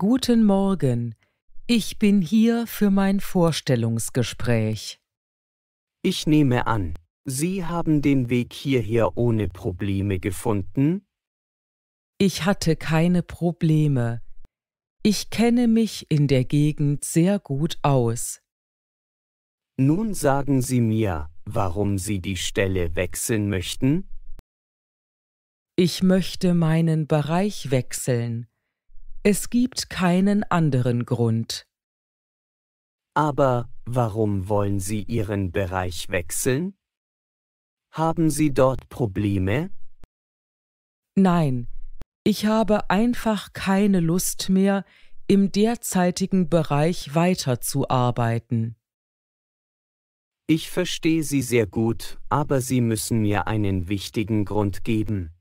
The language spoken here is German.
Guten Morgen, ich bin hier für mein Vorstellungsgespräch. Ich nehme an, Sie haben den Weg hierher ohne Probleme gefunden? Ich hatte keine Probleme. Ich kenne mich in der Gegend sehr gut aus. Nun sagen Sie mir, warum Sie die Stelle wechseln möchten? Ich möchte meinen Bereich wechseln. Es gibt keinen anderen Grund. Aber warum wollen Sie Ihren Bereich wechseln? Haben Sie dort Probleme? Nein, ich habe einfach keine Lust mehr, im derzeitigen Bereich weiterzuarbeiten. Ich verstehe Sie sehr gut, aber Sie müssen mir einen wichtigen Grund geben.